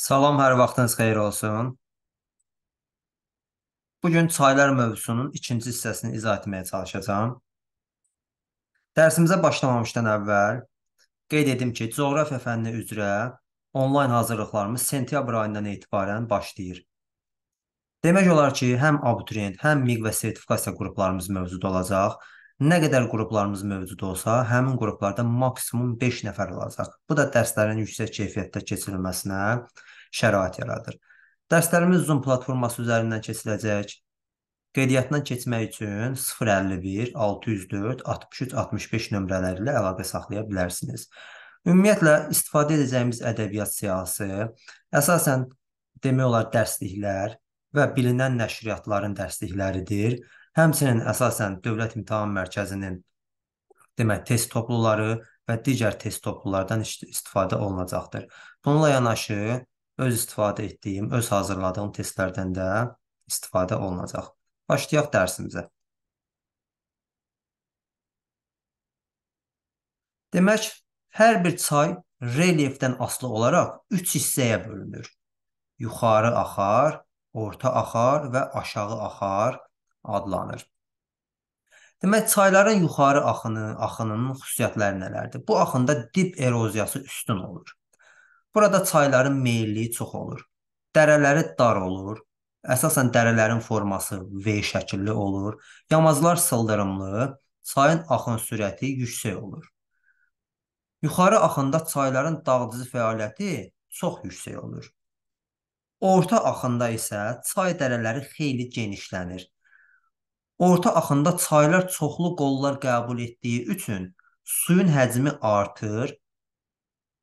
Salam, hər vaxtınız xeyir olsun. Bugün çaylar mövzusunun ikinci hissəsini izah etməyə çalışacağam. Dərsimizə başlamamışdan əvvəl qeyd edim ki, coğrafiya fənni üzrə onlayn hazırlıqlarımız sentyabr ayından etibarən başlayır. Demək olar ki, həm abituriyent, həm MİQ və sertifikasiya qruplarımız mövcud olacaq Nə qədər qruplarımız mövcud olsa, həmin qruplarda maksimum 5 nəfər olacaq. Bu da dərslərin yüksək keyfiyyətdə keçirilməsinə şərait yaradır. Dərslərimiz Zoom platforması üzərindən keçiləcək. Qeydiyyatdan keçmək üçün 051 604 63 65 nömrələri ilə əlaqə saxlaya bilərsiniz. Ümumiyyətlə istifadə edəcəyimiz ədəbiyyat siyahısı əsasən demək olar dərsliklər və bilinən nəşriyyatların dərslikləridir Həmçinin əsasən Dövlət İmtahan Mərkəzinin demək test topluları və digər test toplulardan istifadə olunacaqdır. Bununla yanaşı öz istifadə etdiyim, öz hazırladığım testlərdən də istifadə olunacaq. Başlayaq dərsimizə. Demək, hər bir çay relyefdən asılı olaraq 3 hissəyə bölünür. Yuxarı axar, orta axar və aşağı axar adlanır. Demək, çayların yuxarı axını, axınının xüsusiyyətləri nələrdir? Bu axında dip eroziyası üstün olur. Burada çayların meyilliyi çox olur. Dərələri dar olur. Əsasən dərələrin forması V şəkilli olur. Yamaclar sıldırımlı, çayın axın sürəti yüksək olur. Yuxarı axında çayların dağıdıcı fəaliyyəti çox yüksək olur. Orta axında isə çay dərələri xeyli genişlənir Orta axında çaylar çoxlu qollar qəbul etdiyi üçün suyun həcmi artır.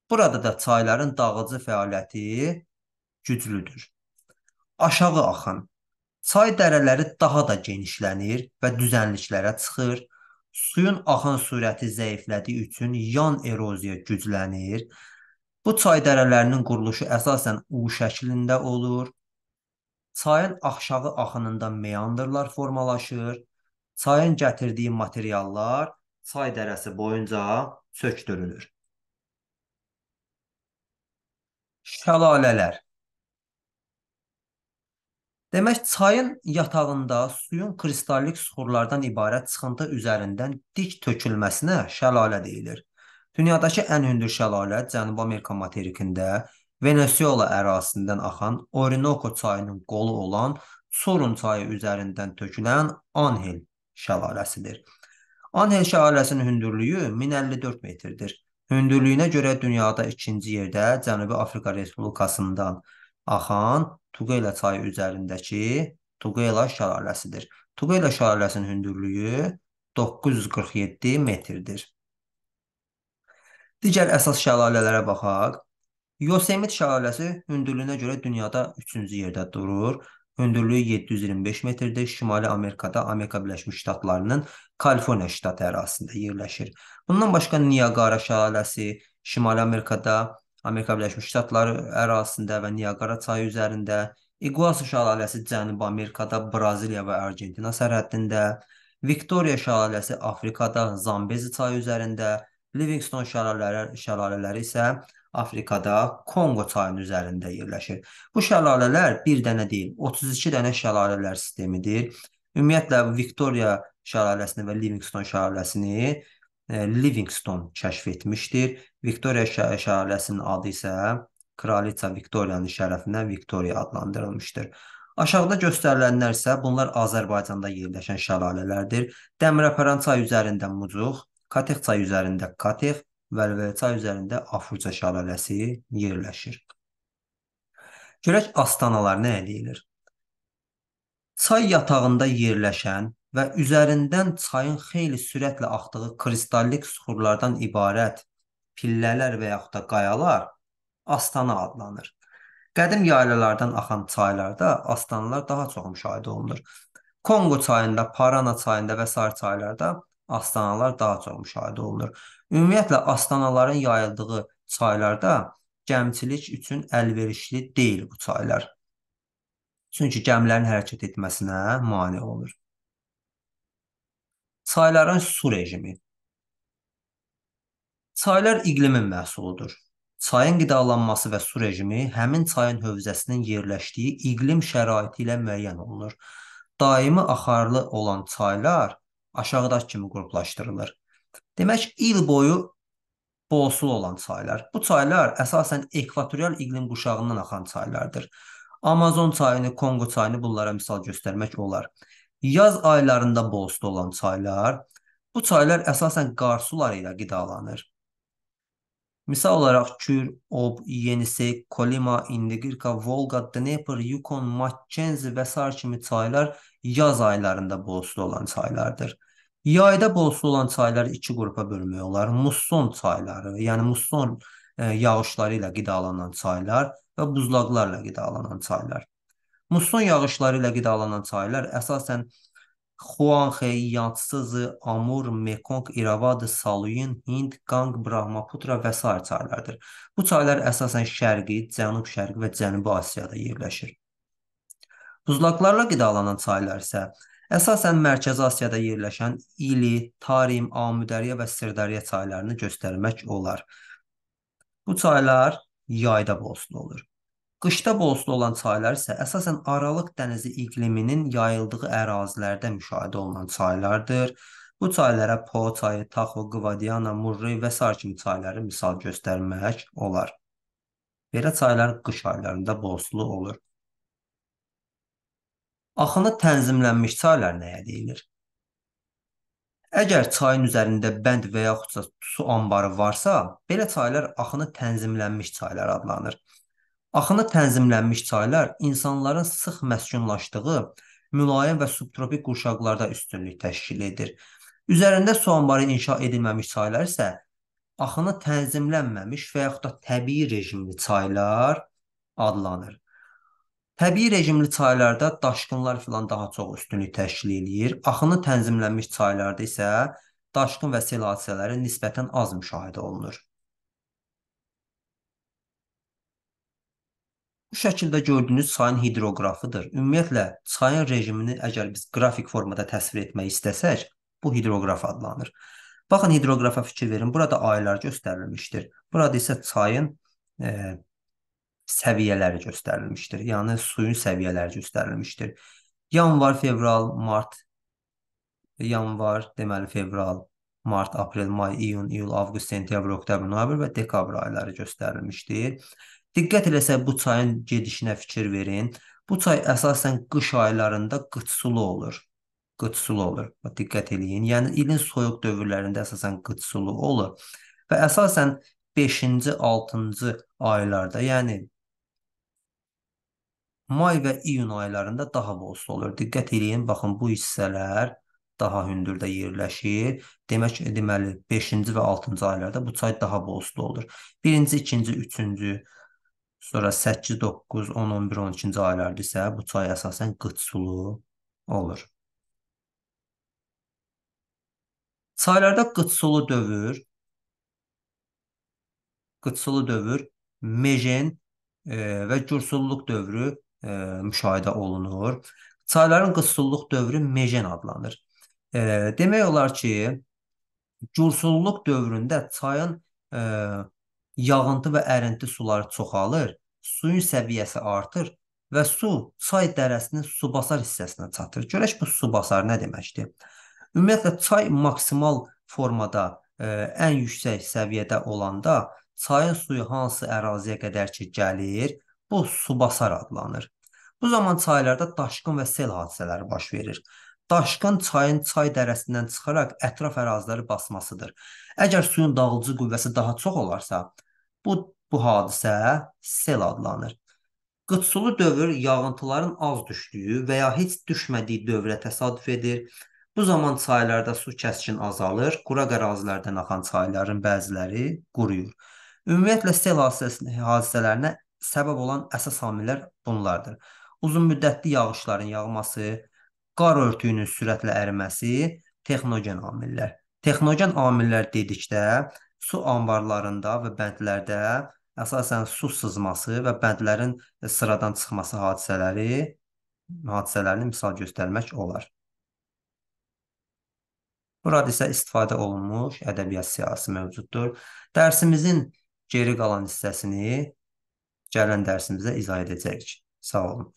Burada da çayların dağıcı fəaliyyəti güclüdür. Aşağı axın. Çay dərələri daha da genişlənir və düzənliklərə çıxır. Suyun axın sürəti zəiflədiyi üçün yan eroziya güclənir. Bu çay dərələrinin quruluşu əsasən U şəklində olur. Çayın aşağı axınında meandrlar formalaşır. Çayın gətirdiyi materiallar çay dərəsi boyunca sökdürülür. Şəlalələr Demək, çayın yatağında suyun kristallik suxurlardan ibarət çıxıntı üzərindən dik tökülməsinə şəlalə deyilir. Dünyadakı ən hündür şəlalə Cənubi Amerika materikində Venesuela ərazisindən axan Orinoco çayının qolu olan Sorun çayı üzərindən tökülən Anhel şəlaləsidir. Anhel şəlaləsinin hündürlüyü 1054 metrdir. Hündürlüyünə görə dünyada ikinci yerdə Cənubi Afrika Respublikasından axan Tugela çayı üzərindəki Tugela şəlaləsidir. Tugela şəlaləsinin hündürlüyü 947 metrdir. Digər əsas şəlalələrə baxaq. Yosemit şəlaləsi hündürlüyünə görə dünyada 3-cü yerdə durur. Hündürlüyü 725 metrdir. Şimali Amerikada Amerika Birləşmiş Ştatlarının Kaliforniya ştatı ərazisində yerləşir. Bundan başqa Niagara şəlaləsi Şimali Amerikada Amerika Birləşmiş Ştatları ərazisində və Niagara çayı üzərində, Iguazu şəlaləsi Cənubi Amerikada, Braziliya və Argentina sərhəddində, Viktoriya şəlaləsi Afrikada, Zambezi çayı üzərində, Livingston şəlalələri, şəlalələri isə Afrikada Konqo çayının üzərində yerləşir. Bu şəlalələr bir dənə deyil, 32 dənə şəlalələr sistemidir. Ümumiyyətlə Viktoriya şəlaləsini və Livingston şəlaləsini e, Livingston kəşf etmişdir. Viktoriya şəlaləsinin adı isə Kraliça Viktoriyanın şərəfinə Viktoriya adlandırılmışdır. Aşağıda göstərilənlər isə bunlar Azərbaycanda yerləşən şəlalələrdir. Dəmirəpəran çayı üzərində Mucuq, Katex çayı üzərində Katex, Vəlvəlçay üzərində Afruca şəlaləsi yerləşir. Görək astanalar nə deyilir? Çay yatağında yerləşən və üzərindən çayın xeyli sürətlə axdığı kristallik süxurlardan ibarət pillələr və yaxud da qayalar astana adlanır. Qədim yaylalardan axan çaylarda astanalar daha çox müşahidə olunur. Konqo çayında, Parana çayında və sair çaylarda astanalar daha çox müşahidə olunur. Ümumiyyətlə astanaların yayıldığı çaylarda gəmçilik üçün əlverişli deyil bu çaylar. Çünki gəmlərin hərəkət etməsinə mane olur. Çayların su rejimi. Çaylar iqlimin məhsuludur. Çayın qidalanması və su rejimi həmin çayın hövzəsinin yerləşdiyi iqlim şəraiti ilə müəyyən olunur. Daimi axarlı olan çaylar aşağıdakı kimi qruplaşdırılır. Demək il boyu bolsul olan çaylar. Bu çaylar əsasən ekvatorial iqlim quşağından axan çaylardır. Amazon çayını, Konqo çayını bunlara misal göstərmək olar. Yaz aylarında bolsul olan çaylar, bu çaylar əsasən qar suları ilə qidalanır. Misal olaraq Kür, Ob, Yenisey, Kolima, Indigirka, Volqa, Dnepr, Yukon, Makkenzi və sair kimi çaylar yaz aylarında bolsul olan çaylardır. Yayda bolsu olan çayları iki qrupa bölmək olar. Musson çayları, yəni musson e, yağışları ilə qidalanan çaylar və buzlaqlarla qidalanan çaylar. Musson yağışları ilə qidalanan çaylar əsasən Xuanxe, Yatsızı, Amur, Mekong, İravadı, Saluyun, Hind, Qang, Brahmaputra və sair çaylardır. Bu çaylar əsasən şərqi, cənub-şərqi və cənubi Asiyada yerləşir. Buzlaqlarla qidalanan çaylar isə Əsasən Mərkəzi Asiyada yerləşən İli, Tarim, Amudəriyə və Sırdəriyə çaylarını göstərmək olar. Bu çaylar yayda bolslu olur. Qışda bolslu olan çaylar isə əsasən Aralıq dənizi iqliminin yayıldığı ərazilərdə müşahidə olunan çaylardır. Bu çaylara Po çayı, Taxo, Qvadiana, Murri və sair kimi çayları misal göstərmək olar. Belə çaylar qış aylarında bolslu olur. Axını tənzimlənmiş çaylar nəyə deyilir? Əgər çayın üzərində bənd və yaxudsa su anbarı varsa, belə çaylar axını tənzimlənmiş çaylar adlanır. Axını tənzimlənmiş çaylar insanların sıx məskunlaşdığı mülayim və subtropik qurşaqlarda üstünlük təşkil edir. Üzərində su anbarı inşa edilməmiş çaylar isə axını tənzimlənməmiş və yaxud da təbii rejimli çaylar adlanır. Təbii rejimli çaylarda daşqınlar filan daha çox üstünlük təşkil eləyir. Axını tənzimlənmiş çaylarda isə daşqın və sel hadisələri nisbətən az müşahidə olunur. Bu şəkildə gördüyünüz çayın hidroqrafıdır. Ümumiyyətlə çayın rejimini əgər biz qrafik formada təsvir etmək istəsək, bu hidroqraf adlanır. Baxın hidroqrafa fikir verin. Burada aylar göstərilmişdir. Burada isə çayın e, səviyyələri göstərilmişdir. Yəni suyun səviyyələri göstərilmişdir. Yanvar, fevral, mart, yanvar, deməli fevral, mart, aprel, may, iyun, iyul, avqust, sentyabr, oktyabr, noyabr və dekabr ayları göstərilmişdir. Diqqət eləsə bu çayın gedişinə fikir verin. Bu çay əsasən qış aylarında qıç sulu olur. Qıç sulu olur. Diqqət eləyin. Yəni ilin soyuq dövrlərində əsasən qıç sulu olur və əsasən 5-ci, 6-cı aylarda, yəni May və iyun aylarında daha bolsuz olur. Diqqət eləyin, baxın bu hissələr daha hündürdə yerləşir. Demək deməli 5-ci və 6-cı aylarda bu çay daha bolsuz olur. 1-ci, 2-ci, 3-cü, sonra 8, 9, 10, 11, 12-ci aylarda isə bu çay əsasən qıt sulu olur. Çaylarda qıt sulu dövr qıt sulu dövr, mejen e, və gürsulluq dövrü e, müşahidə olunur. Çayların qısılılıq dövrü mejen adlanır. E, demək olar ki, gursulluq dövründə çayın e, yağıntı və ərinti suları çoxalır, suyun səviyyəsi artır və su çay dərəsinin subasar hissəsinə çatır. Görək bu subasar nə deməkdir? Ümumiyyətlə çay maksimal formada ə, e, ən yüksək səviyyədə olanda çayın suyu hansı əraziyə qədər ki gəlir Bu subasar adlanır. Bu zaman çaylarda daşqın və sel hadisələri baş verir. Daşqın çayın çay dərəsindən çıxaraq ətraf əraziləri basmasıdır. Əgər suyun dağılıcı qüvvəsi daha çox olarsa, bu bu hadisə sel adlanır. Qıtsulu dövr yağıntıların az düşdüyü və ya heç düşmədiyi dövrə təsadüf edir. Bu zaman çaylarda su kəskin azalır, quraq ərazilərdən axan çayların bəziləri quruyur. Ümumiyyətlə sel hadisələrinə səbəb olan əsas amillər bunlardır. Uzunmüddətli yağışların yağması, qar örtüyünün sürətlə əriməsi, texnogen amillər. Texnogen amillər dedikdə su anbarlarında və bəndlərdə əsasən su sızması və bəndlərin sıradan çıxması hadisələri hadisələrini misal göstərmək olar. Burada isə istifadə olunmuş ədəbiyyat siyahısı mövcuddur. Dərsimizin geri qalan hissəsini gələn dərsimizdə izah edəcəyik. Sağ olun.